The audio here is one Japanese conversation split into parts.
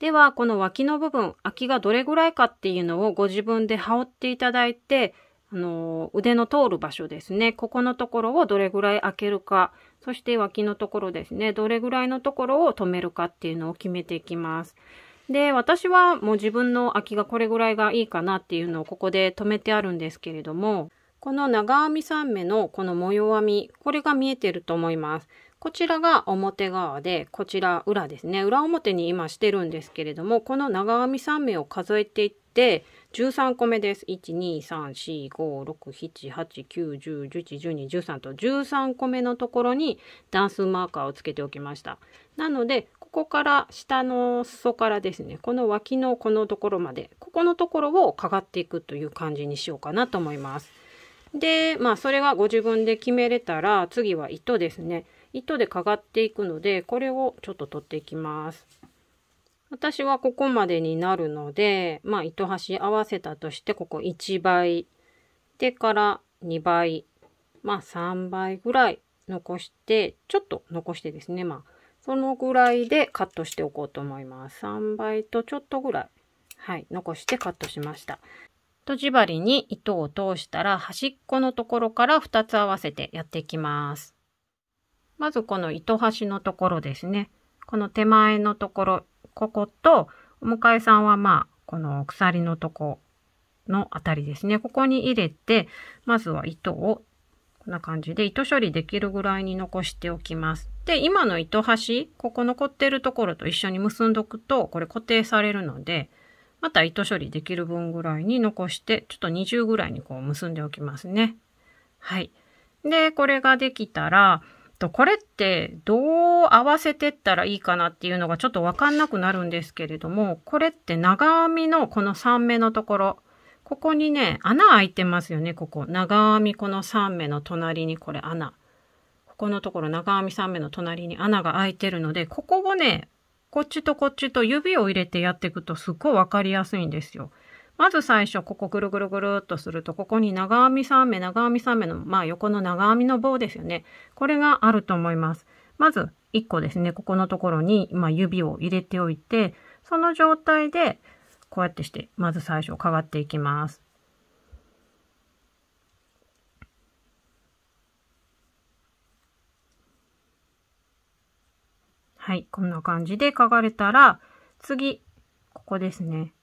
では、この脇の部分、空きがどれぐらいかっていうのをご自分で羽織っていただいて、あの、腕の通る場所ですね。ここのところをどれぐらい開けるか、そして脇のところですね。どれぐらいのところを止めるかっていうのを決めていきます。で、私はもう自分の空きがこれぐらいがいいかなっていうのをここで止めてあるんですけれども、この長編み3目のこの模様編み、これが見えてると思います。こちらが表側で、こちら裏ですね。裏表に今してるんですけれども、この長編み3目を数えていって、13個目です。1、2、3、4、5、6、7、8、9、10、11、12、13と13個目のところに段数マーカーをつけておきました。なので、ここから下の裾からですね、この脇のこのところまで、ここのところをかがっていくという感じにしようかなと思います。で、まあそれがご自分で決めれたら、次は糸ですね。糸でかがっていくのでこれをちょっと取っていきます私はここまでになるのでまあ糸端合わせたとしてここ1倍でから2倍まあ3倍ぐらい残してちょっと残してですねまあそのぐらいでカットしておこうと思います3倍とちょっとぐらいはい残してカットしましたとじ針に糸を通したら端っこのところから2つ合わせてやっていきますまずこの糸端のところですね。この手前のところ、ここと、お迎えさんはまあ、この鎖のとこのあたりですね。ここに入れて、まずは糸を、こんな感じで糸処理できるぐらいに残しておきます。で、今の糸端、ここ残ってるところと一緒に結んどくと、これ固定されるので、また糸処理できる分ぐらいに残して、ちょっと20ぐらいにこう結んでおきますね。はい。で、これができたら、と、これってどう合わせてったらいいかなっていうのがちょっとわかんなくなるんですけれども、これって長編みのこの3目のところ、ここにね、穴開いてますよね、ここ。長編みこの3目の隣にこれ穴。ここのところ長編み3目の隣に穴が開いてるので、ここをね、こっちとこっちと指を入れてやっていくとすっごいわかりやすいんですよ。まず最初、ここぐるぐるぐるっとすると、ここに長編み3目、長編み3目の、まあ横の長編みの棒ですよね。これがあると思います。まず1個ですね、ここのところに、まあ、指を入れておいて、その状態で、こうやってして、まず最初、かがっていきます。はい、こんな感じでかがれたら、次、ここですね。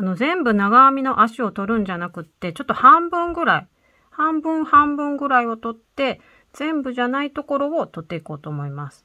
あの、全部長編みの足を取るんじゃなくって、ちょっと半分ぐらい、半分半分ぐらいを取って、全部じゃないところを取っていこうと思います。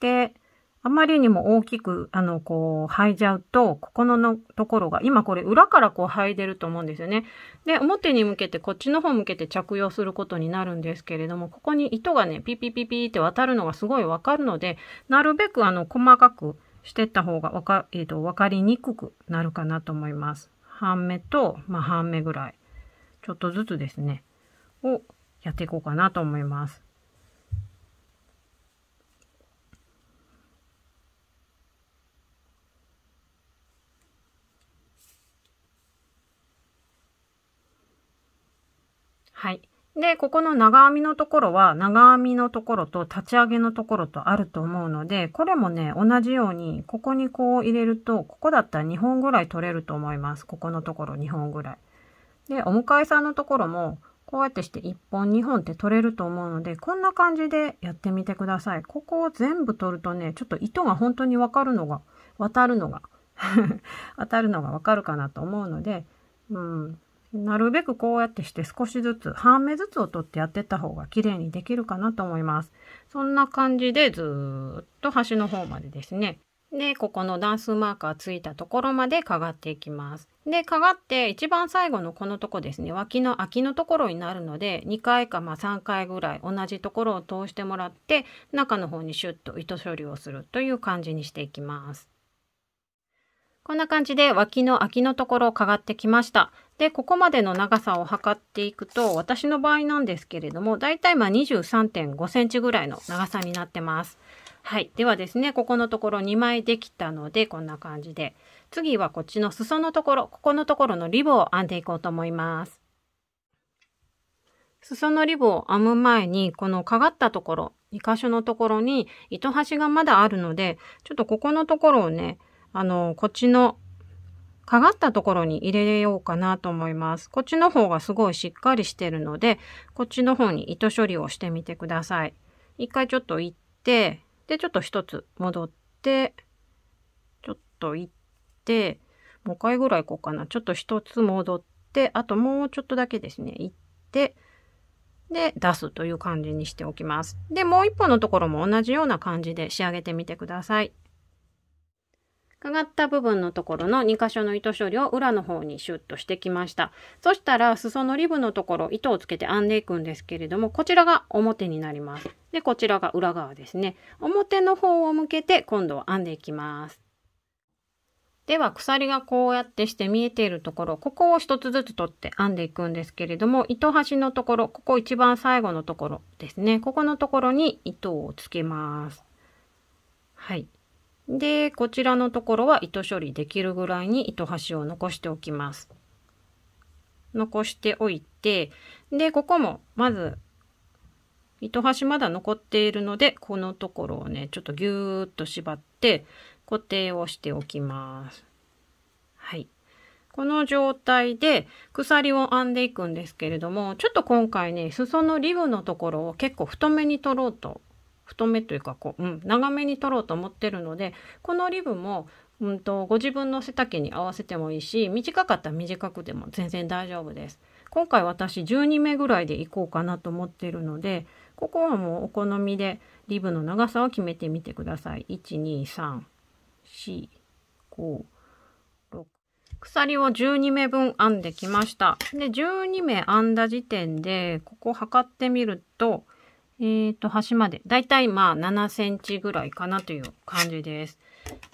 で、あまりにも大きく、あの、こう、剥いじゃうと、ここののところが、今これ裏からこう剥いでると思うんですよね。で、表に向けて、こっちの方向けて着用することになるんですけれども、ここに糸がね、ピピピピって渡るのがすごいわかるので、なるべくあの、細かく、してった方がわか、えっ、ー、と、わかりにくくなるかなと思います。半目と、まあ、半目ぐらい、ちょっとずつですね、をやっていこうかなと思います。はい。で、ここの長編みのところは、長編みのところと立ち上げのところとあると思うので、これもね、同じように、ここにこう入れると、ここだったら2本ぐらい取れると思います。ここのところ2本ぐらい。で、お迎えさんのところも、こうやってして1本2本って取れると思うので、こんな感じでやってみてください。ここを全部取るとね、ちょっと糸が本当にわかるのが、渡るのが、当 たるのがわかるかなと思うので、うん、なるべくこうやってして少しずつ半目ずつを取ってやってった方が綺麗にできるかなと思います。そんな感じでずっと端の方までですね。で、ここの段数マーカーついたところまでかがっていきます。で、かがって一番最後のこのとこですね、脇の空きのところになるので、2回かま3回ぐらい同じところを通してもらって、中の方にシュッと糸処理をするという感じにしていきます。こんな感じで脇の空きのところをかがってきました。で、ここまでの長さを測っていくと、私の場合なんですけれども、だいたいま23.5センチぐらいの長さになってます。はい。ではですね、ここのところ2枚できたので、こんな感じで。次はこっちの裾のところ、ここのところのリボを編んでいこうと思います。裾のリボを編む前に、このかがったところ、2箇所のところに糸端がまだあるので、ちょっとここのところをね、あの、こっちのかがったところに入れようかなと思います。こっちの方がすごいしっかりしてるので、こっちの方に糸処理をしてみてください。一回ちょっと行って、で、ちょっと一つ戻って、ちょっと行って、もう一回ぐらい行こうかな。ちょっと一つ戻って、あともうちょっとだけですね、行って、で、出すという感じにしておきます。で、もう一本のところも同じような感じで仕上げてみてください。かかった部分のところの2箇所の糸処理を裏の方にシュッとしてきました。そしたら、裾のリブのところ、糸をつけて編んでいくんですけれども、こちらが表になります。で、こちらが裏側ですね。表の方を向けて、今度は編んでいきます。では鎖がこうやってして見えているところここを一つずつ取って編んでいくんですけれども糸端のところここ一番最後のところですねここのところに糸をつけます。はいで、こちらのところは糸処理できるぐらいに糸端を残しておきます。残しておいて、で、ここもまず糸端まだ残っているので、このところをね、ちょっとぎゅーっと縛って固定をしておきます。はい。この状態で鎖を編んでいくんですけれども、ちょっと今回ね、裾のリブのところを結構太めに取ろうと太めというかこう、うん、長めに取ろうと思ってるのでこのリブも、うんと、ご自分の背丈に合わせてもいいし短かったら短くても全然大丈夫です。今回私12目ぐらいでいこうかなと思ってるのでここはもうお好みでリブの長さを決めてみてください。12345 6鎖を12目分編んできました。で12目編んだ時点でここ測ってみるとえっ、ー、と、端まで。だいたいまあ7センチぐらいかなという感じです。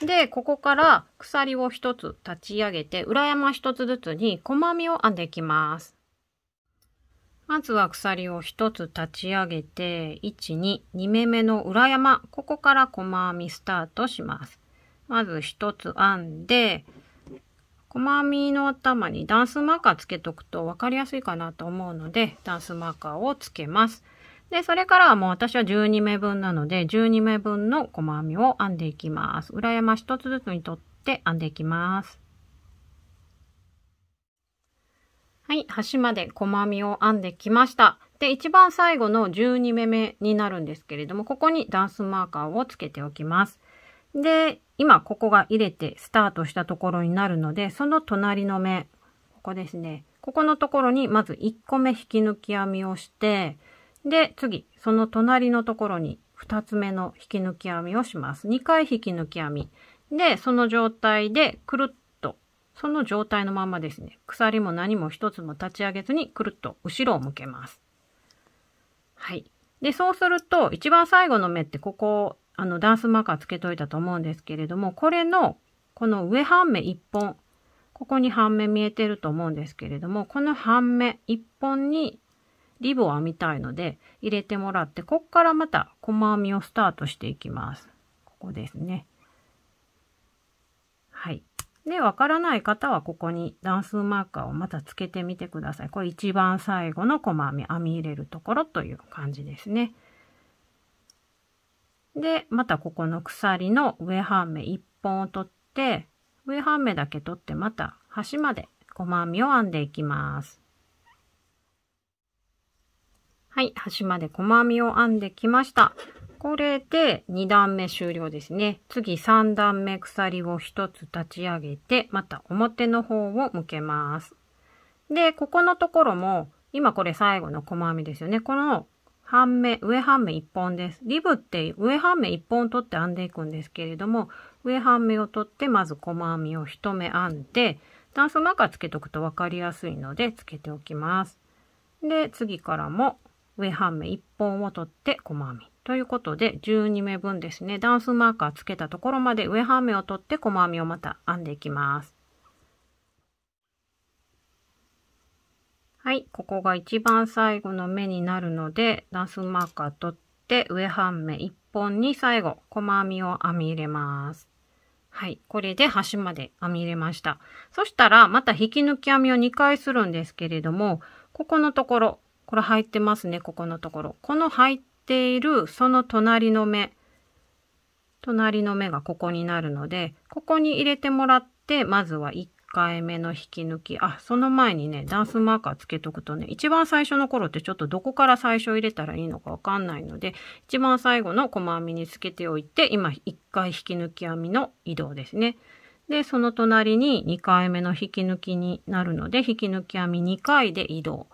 で、ここから鎖を1つ立ち上げて、裏山1つずつに細編みを編んでいきます。まずは鎖を1つ立ち上げて、1、2、2目目の裏山、ここから細編みスタートします。まず1つ編んで、細編みの頭にダンスマーカーつけとくと分かりやすいかなと思うので、ダンスマーカーをつけます。で、それからはもう私は12目分なので、12目分の細編みを編んでいきます。裏山1つずつに取って編んでいきます。はい、端まで細編みを編んできました。で、一番最後の12目目になるんですけれども、ここにダンスマーカーをつけておきます。で、今ここが入れてスタートしたところになるので、その隣の目、ここですね。ここのところにまず1個目引き抜き編みをして、で、次、その隣のところに2つ目の引き抜き編みをします。2回引き抜き編み。で、その状態でくるっと、その状態のままですね、鎖も何も一つも立ち上げずにくるっと後ろを向けます。はい。で、そうすると、一番最後の目ってここ、あの、ダンスマーカーつけといたと思うんですけれども、これの、この上半目1本、ここに半目見えてると思うんですけれども、この半目1本にリブを編みたいので入れてもらってこっからまた細編みをスタートしていきますここですねはいでわからない方はここに段数マーカーをまたつけてみてくださいこれ一番最後の細編み編み入れるところという感じですねでまたここの鎖の上半目1本を取って上半目だけ取ってまた端まで細編みを編んでいきます。はい、端まで細編みを編んできました。これで2段目終了ですね。次3段目鎖を1つ立ち上げて、また表の方を向けます。で、ここのところも、今これ最後の細編みですよね。この半目、上半目1本です。リブって上半目1本取って編んでいくんですけれども、上半目を取ってまず細編みを1目編んで、ダンスマーカーつけとくと分かりやすいのでつけておきます。で、次からも上半目1本を取って細編み。ということで12目分ですねダンスマーカーつけたところまで上半目を取って細編みをまた編んでいきます。はい、ここが一番最後の目になるのでダンスマーカー取って上半目1本に最後細編みを編み入れます。はい。これで端まで編み入れました。そしたら、また引き抜き編みを2回するんですけれども、ここのところ、これ入ってますね、ここのところ。この入っている、その隣の目。隣の目がここになるので、ここに入れてもらって、まずは1回目の引き抜き。あ、その前にね、ダンスマーカーつけとくとね、一番最初の頃ってちょっとどこから最初入れたらいいのかわかんないので、一番最後の細編みにつけておいて、今1回引き抜き編みの移動ですね。で、その隣に2回目の引き抜きになるので、引き抜き編み2回で移動。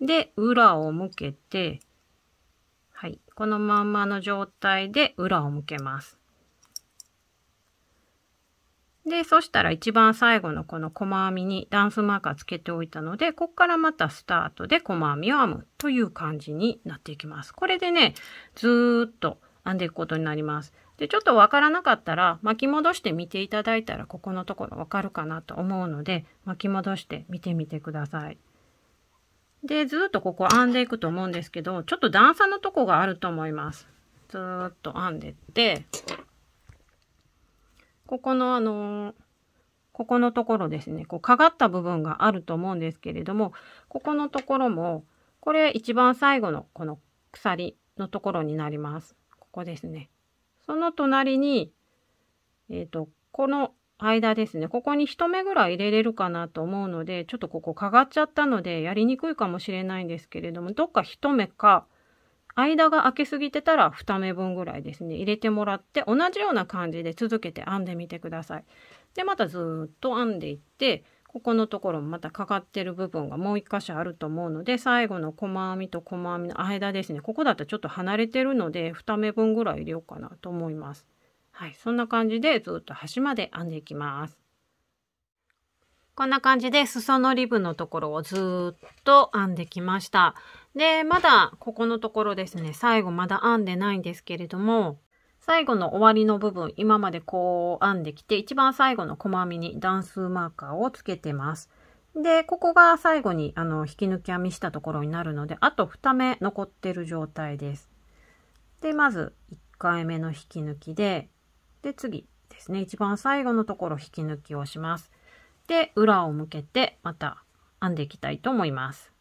で、裏を向けて、はい。このまんまの状態で裏を向けます。で、そしたら一番最後のこの細編みにダンスマーカーつけておいたので、こっからまたスタートで細編みを編むという感じになっていきます。これでね、ずーっと編んでいくことになります。で、ちょっとわからなかったら巻き戻して見ていただいたら、ここのところわかるかなと思うので、巻き戻して見てみてください。で、ずっとここ編んでいくと思うんですけど、ちょっと段差のとこがあると思います。ずっと編んでって、ここのあのー、ここのところですね、こうかがった部分があると思うんですけれども、ここのところも、これ一番最後のこの鎖のところになります。ここですね。その隣に、えっ、ー、と、この間ですね、ここに1目ぐらい入れれるかなと思うので、ちょっとここかがっちゃったのでやりにくいかもしれないんですけれども、どっか1目か、間が空けすぎてたら2目分ぐらいですね、入れてもらって、同じような感じで続けて編んでみてください。で、またずっと編んでいって、ここのところもまたかかってる部分がもう1箇所あると思うので、最後の細編みと細編みの間ですね、ここだとちょっと離れてるので、2目分ぐらい入れようかなと思います。はい、そんな感じでずっと端まで編んでいきます。こんな感じで裾のリブのところをずっと編んできました。で、まだここのところですね、最後まだ編んでないんですけれども、最後の終わりの部分、今までこう編んできて、一番最後の細編みに段数マーカーをつけてます。で、ここが最後にあの引き抜き編みしたところになるので、あと2目残ってる状態です。で、まず1回目の引き抜きで、で、次ですね、一番最後のところ引き抜きをします。で、裏を向けて、また編んでいきたいと思います。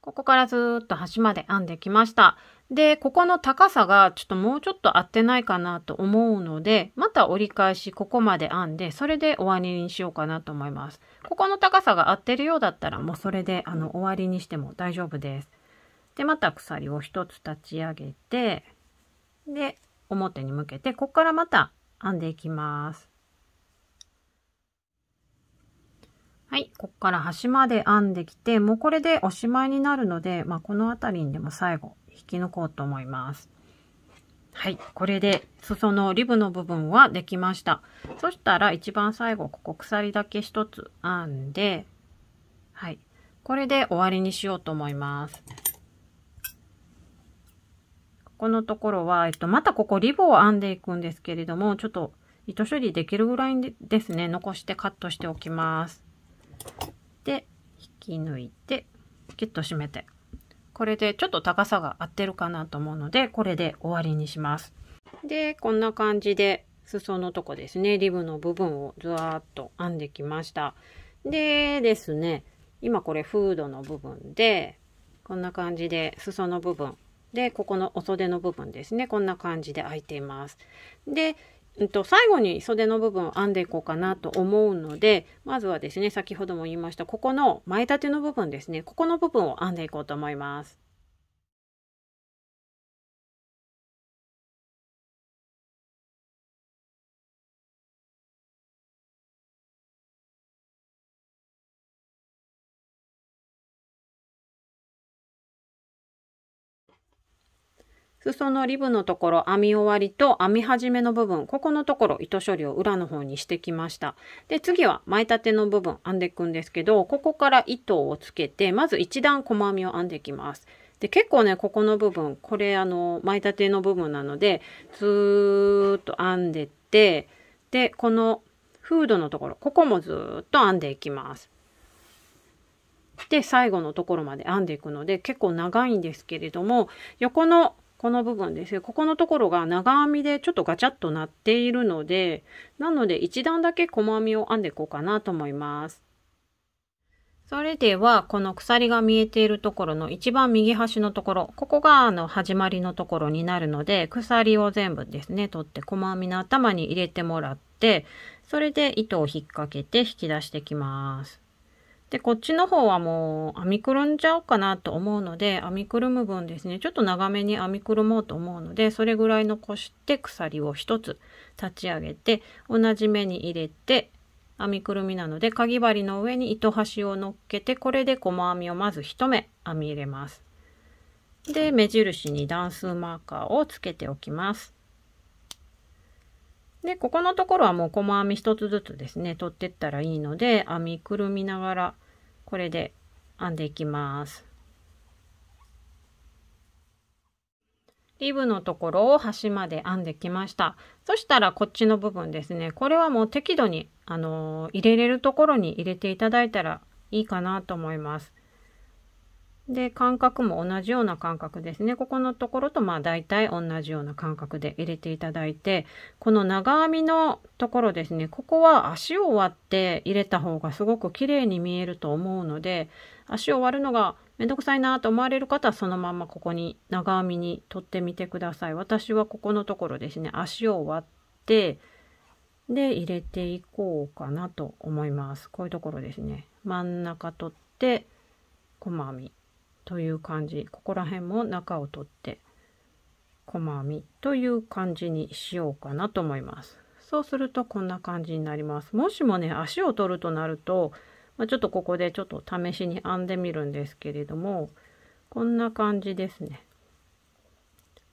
ここからずっと端まで編んできました。で、ここの高さがちょっともうちょっと合ってないかなと思うので、また折り返しここまで編んで、それで終わりにしようかなと思います。ここの高さが合ってるようだったら、もうそれであの終わりにしても大丈夫です。でまた鎖を1つ立ち上げてで表に向けてここからまた編んでいきます。はい、ここから端まで編んできてもうこれでおしまいになるので、まあ、この辺りにでも最後引き抜こうと思います。はい、これで裾のリブの部分はできました。そしたら一番最後ここ鎖だけ1つ編んではい、これで終わりにしようと思います。ここのところは、えっと、またここリボを編んでいくんですけれども、ちょっと糸処理できるぐらいですね、残してカットしておきます。で、引き抜いて、キュッと締めて。これでちょっと高さが合ってるかなと思うので、これで終わりにします。で、こんな感じで、裾のとこですね、リブの部分をずわーっと編んできました。でですね、今これフードの部分で、こんな感じで裾の部分でここのお袖の部分ですねこんな感じで開いています。で、えっと最後に袖の部分を編んでいこうかなと思うのでまずはですね先ほども言いましたここの前立ての部分ですねここの部分を編んでいこうと思います。裾のリブのところ編み終わりと編み始めの部分ここのところ糸処理を裏の方にしてきましたで次は前立ての部分編んでいくんですけどここから糸をつけてまず1段細編みを編んでいきますで結構ねここの部分これあの前立ての部分なのでずーっと編んでってでこのフードのところここもずーっと編んでいきますで最後のところまで編んでいくので結構長いんですけれども横のこの部分ですここのところが長編みでちょっとガチャッとなっているのでなので1段だけ細編みを編んでいこうかなと思います。それではこの鎖が見えているところの一番右端のところここがあの始まりのところになるので鎖を全部ですね取って細編みの頭に入れてもらってそれで糸を引っ掛けて引き出してきます。で、こっちの方はもう編みくるんじゃおうかなと思うので、編みくるむ分ですね、ちょっと長めに編みくるもうと思うので、それぐらい残して鎖を1つ立ち上げて、同じ目に入れて、編みくるみなので、かぎ針の上に糸端を乗っけて、これで細編みをまず1目編み入れます。で、目印に段数マーカーをつけておきます。で、ここのところはもう細編み1つずつですね、取ってったらいいので、編みくるみながらこれで編んでいきますリブのところを端まで編んできましたそしたらこっちの部分ですねこれはもう適度にあのー、入れれるところに入れていただいたらいいかなと思いますで、間隔も同じような間隔ですね。ここのところと、まあ大体同じような間隔で入れていただいて、この長編みのところですね、ここは足を割って入れた方がすごく綺麗に見えると思うので、足を割るのがめんどくさいなと思われる方はそのままここに長編みに取ってみてください。私はここのところですね、足を割って、で入れていこうかなと思います。こういうところですね。真ん中取って、細編み。という感じここら辺も中を取って細編みという感じにしようかなと思いますそうするとこんな感じになりますもしもね足を取るとなると、まあ、ちょっとここでちょっと試しに編んでみるんですけれどもこんな感じですね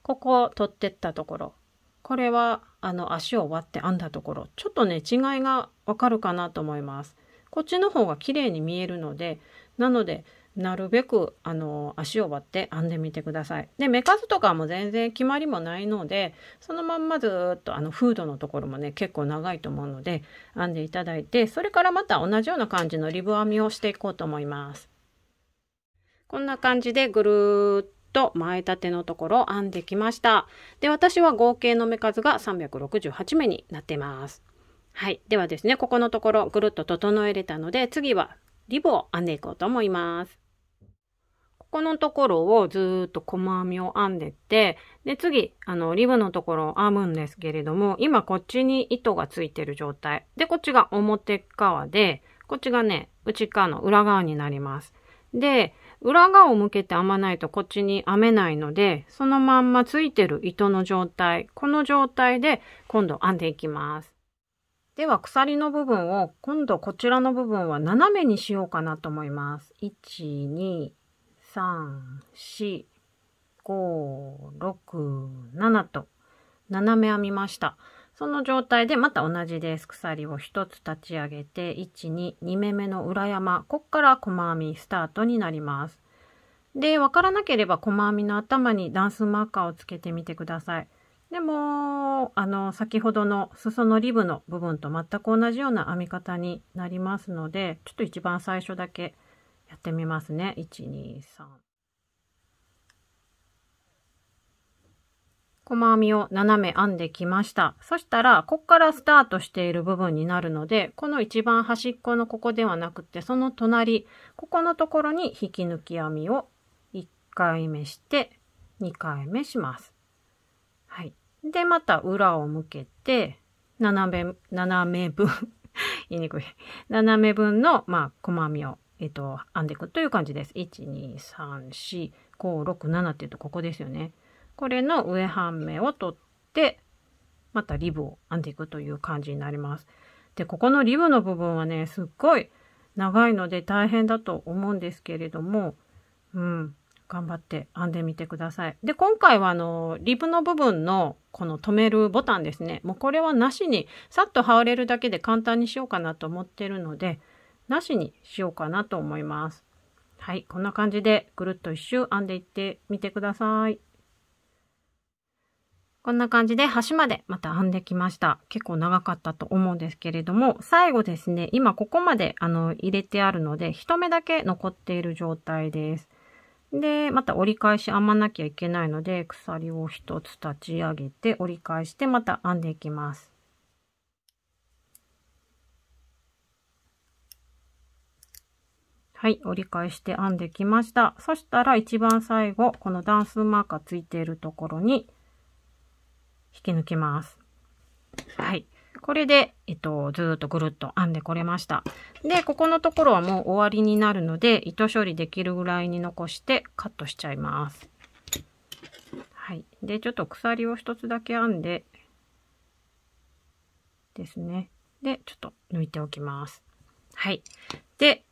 ここを取ってったところこれはあの足を割って編んだところちょっとね違いがわかるかなと思いますこっちの方が綺麗に見えるのでなのでなるべくあの足を割って編んでみてください。で目数とかも全然決まりもないのでそのまんまずっとあのフードのところもね結構長いと思うので編んでいただいてそれからまた同じような感じのリブ編みをしていこうと思います。こんな感じでぐるっと前立てのところを編んできました。で私は合計の目数が368目になってます。はい。ではですね、ここのところぐるっと整えれたので、次はリブを編んでいこうと思います。ここのところをずっと細編みを編んでって、で、次、あの、リブのところを編むんですけれども、今こっちに糸がついてる状態。で、こっちが表側で、こっちがね、内側の裏側になります。で、裏側を向けて編まないとこっちに編めないので、そのまんまついてる糸の状態、この状態で今度編んでいきます。では鎖の部分を今度こちらの部分は斜めにしようかなと思います。1、2、3、4、5、6、7と斜め編みました。その状態でまた同じです。鎖を1つ立ち上げて、1、2、2目目の裏山、こっから細編みスタートになります。で、わからなければ細編みの頭に段数マーカーをつけてみてください。でも、あの、先ほどの裾のリブの部分と全く同じような編み方になりますので、ちょっと一番最初だけやってみますね。1、2、3。細編みを斜め編んできました。そしたら、ここからスタートしている部分になるので、この一番端っこのここではなくて、その隣、ここのところに引き抜き編みを1回目して、2回目します。で、また裏を向けて、斜め、斜め分 言いにくい。斜め分の、まあ、細編みを、えっと、編んでいくという感じです。1、2、3、4、5、6、7っていうとここですよね。これの上半目を取って、またリブを編んでいくという感じになります。で、ここのリブの部分はね、すっごい長いので大変だと思うんですけれども、うん、頑張って編んでみてください。で、今回はあの、リブの部分のこの止めるボタンですね。もうこれはなしに、さっと羽織れるだけで簡単にしようかなと思ってるので、なしにしようかなと思います。はい、こんな感じでぐるっと1周編んでいってみてください。こんな感じで端までまた編んできました。結構長かったと思うんですけれども、最後ですね、今ここまであの入れてあるので、一目だけ残っている状態です。で、また折り返し編まなきゃいけないので、鎖を一つ立ち上げて折り返してまた編んでいきます。はい、折り返して編んできました。そしたら一番最後、この段数マーカーついているところに引き抜きます。はい。これで、えっと、ずっとぐるっと編んでこれました。で、ここのところはもう終わりになるので、糸処理できるぐらいに残してカットしちゃいます。はい。で、ちょっと鎖を1つだけ編んで、ですね。で、ちょっと抜いておきます。はい。で、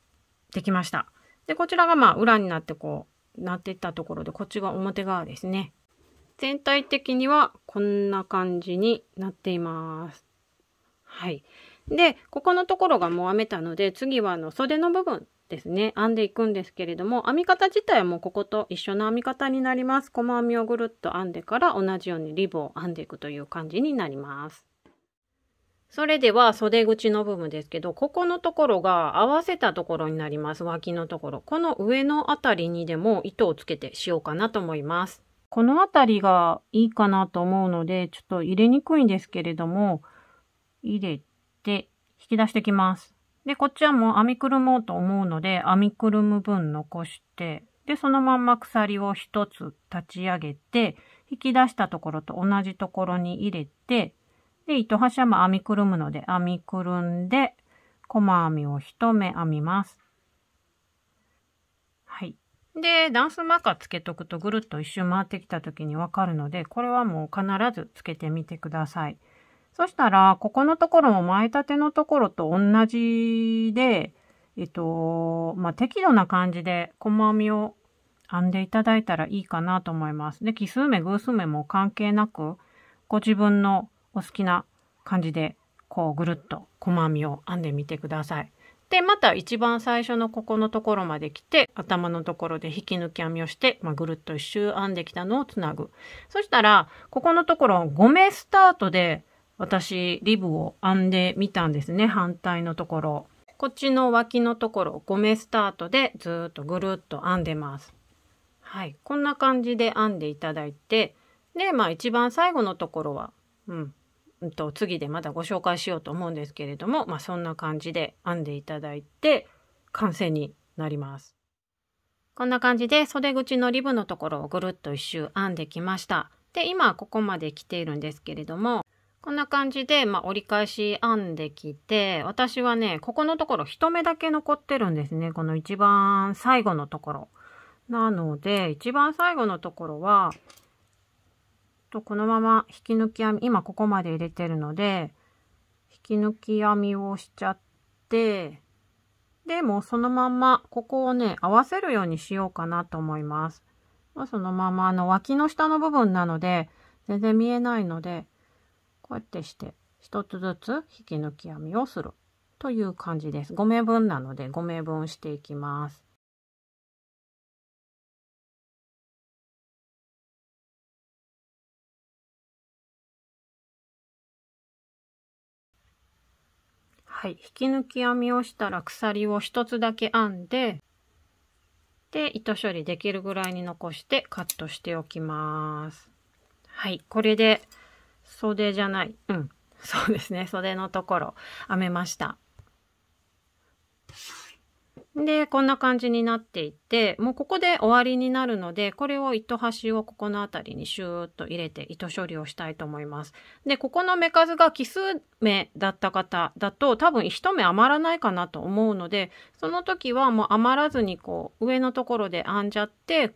できました。で、こちらがまあ裏になってこう、なってったところで、こっちが表側ですね。全体的にはこんな感じになっています。はい。で、ここのところがもう編めたので、次はあの袖の部分ですね、編んでいくんですけれども、編み方自体はもうここと一緒の編み方になります。細編みをぐるっと編んでから同じようにリボンを編んでいくという感じになります。それでは袖口の部分ですけど、ここのところが合わせたところになります。脇のところ。この上のあたりにでも糸をつけてしようかなと思います。このあたりがいいかなと思うので、ちょっと入れにくいんですけれども、入れて、引き出してきます。で、こっちはもう編みくるもうと思うので、編みくるむ分残して、で、そのまんま鎖を一つ立ち上げて、引き出したところと同じところに入れて、で、糸端はも編みくるむので、編みくるんで、細編みを一目編みます。はい。で、ダンスマーカーつけとくとぐるっと一周回ってきた時にわかるので、これはもう必ずつけてみてください。そしたら、ここのところも前立てのところと同じで、えっと、まあ、適度な感じで細編みを編んでいただいたらいいかなと思います。で、奇数目、偶数目も関係なく、ご自分のお好きな感じで、こうぐるっと細編みを編んでみてください。で、また一番最初のここのところまで来て、頭のところで引き抜き編みをして、まあ、ぐるっと一周編んできたのをつなぐ。そしたら、ここのところ5目スタートで私リブを編んでみたんですね反対のところこっちの脇のところ5目スタートでずっとぐるっと編んでますはいこんな感じで編んでいただいてでまあ一番最後のところはうんうんと次でまだご紹介しようと思うんですけれども、まあ、そんな感じで編んでいただいて完成になります。こんな感じで袖口のリブのところをぐるっと一周編んできました。で今ここまで来ているんですけれどもこんな感じで、まあ、折り返し編んできて、私はね、ここのところ一目だけ残ってるんですね。この一番最後のところ。なので、一番最後のところは、とこのまま引き抜き編み、今ここまで入れてるので、引き抜き編みをしちゃって、で、もそのまま、ここをね、合わせるようにしようかなと思います。まあ、そのまま、あの、脇の下の部分なので、全然見えないので、こうやってして一つずつ引き抜き編みをするという感じです。5目分なので5目分していきます。はい、引き抜き編みをしたら鎖を1つだけ編んでで糸処理できるぐらいに残してカットしておきます。はい、これで袖じゃない。うん。そうですね。袖のところ、編めました。で、こんな感じになっていて、もうここで終わりになるので、これを糸端をここの辺りにシューッと入れて糸処理をしたいと思います。で、ここの目数が奇数目だった方だと多分1目余らないかなと思うので、その時はもう余らずにこう上のところで編んじゃって、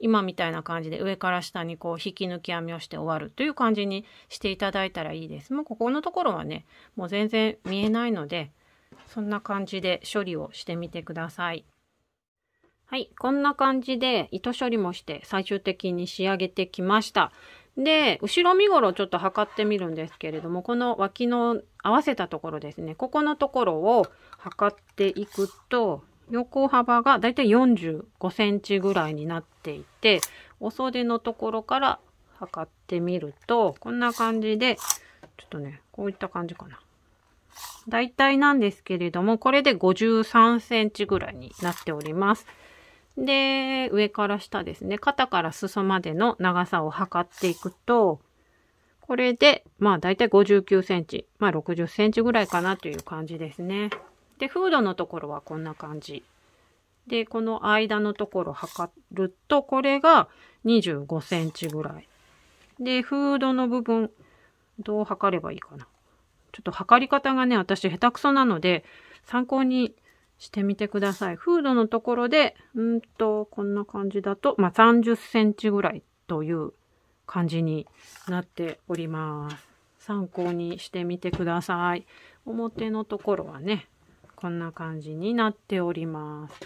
今みたいな感じで上から下にこう引き抜き編みをして終わるという感じにしていただいたらいいです。もうここのところはねもう全然見えないのでそんな感じで処理をしてみてください。はい、こんな感じで糸処理もして最終的に仕上げてきました。で、後ろ身ごろちょっと測ってみるんですけれども、この脇の合わせたところですね、ここのところを測っていくと、横幅がだいたい45センチぐらいになっていて、お袖のところから測ってみると、こんな感じで、ちょっとね、こういった感じかな。だいたいなんですけれども、これで53センチぐらいになっております。で、上から下ですね、肩から裾までの長さを測っていくと、これで、まあ、だいたい59センチ、まあ、60センチぐらいかなという感じですね。でフードのところはこんな感じでこの間のところ測るとこれが25センチぐらいでフードの部分どう測ればいいかなちょっと測り方がね私下手くそなので参考にしてみてください。フードのところで、うんと、こんな感じだと、まあ、30センチぐらいという感じになっております。参考にしてみてください。表のところはね、こんな感じになっております。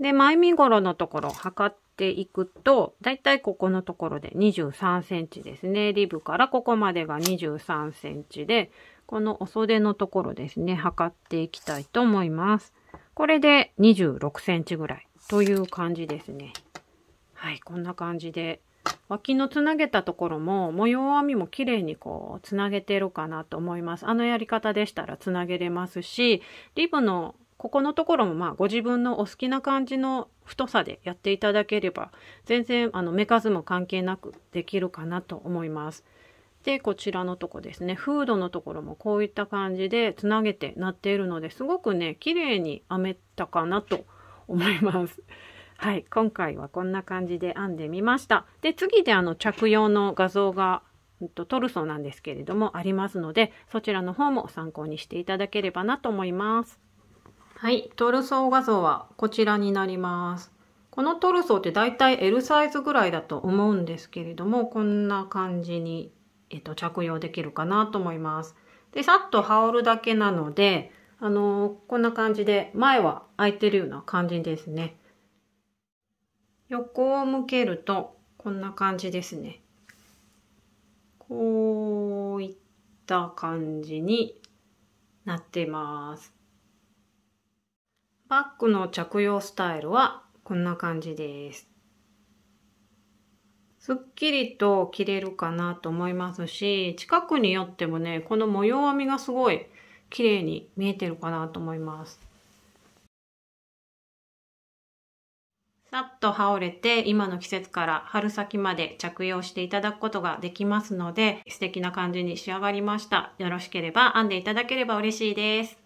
で、前身頃のところ測っていくと、だいたいここのところで23センチですね。リブからここまでが23センチで、このお袖のところですね、測っていきたいと思います。これで26センチぐらいという感じですね。はい、こんな感じで脇のつなげたところも模様編みも綺麗にこうつなげてるかなと思います。あのやり方でしたらつなげれますし、リブのここのところもまあご自分のお好きな感じの太さでやっていただければ全然あの目数も関係なくできるかなと思います。でこちらのとこですねフードのところもこういった感じでつなげてなっているのですごくね綺麗に編めたかなと思います。はい、今回はこんな感じで編んでみました。で、次であの着用の画像がトルソーなんですけれどもありますのでそちらの方も参考にしていただければなと思いますはいトルソー画像はこちらになりますこのトルソーってだいたい L サイズぐらいだと思うんですけれどもこんな感じに、えっと、着用できるかなと思いますでさっと羽織るだけなのであのー、こんな感じで前は開いてるような感じですね横を向けるとこんな感じですね。こういった感じになってます。バッグの着用スタイルはこんな感じです。すっきりと着れるかなと思いますし、近くによってもね、この模様編みがすごい綺麗に見えてるかなと思います。さっと羽織れて今の季節から春先まで着用していただくことができますので素敵な感じに仕上がりました。よろしければ編んでいただければ嬉しいです。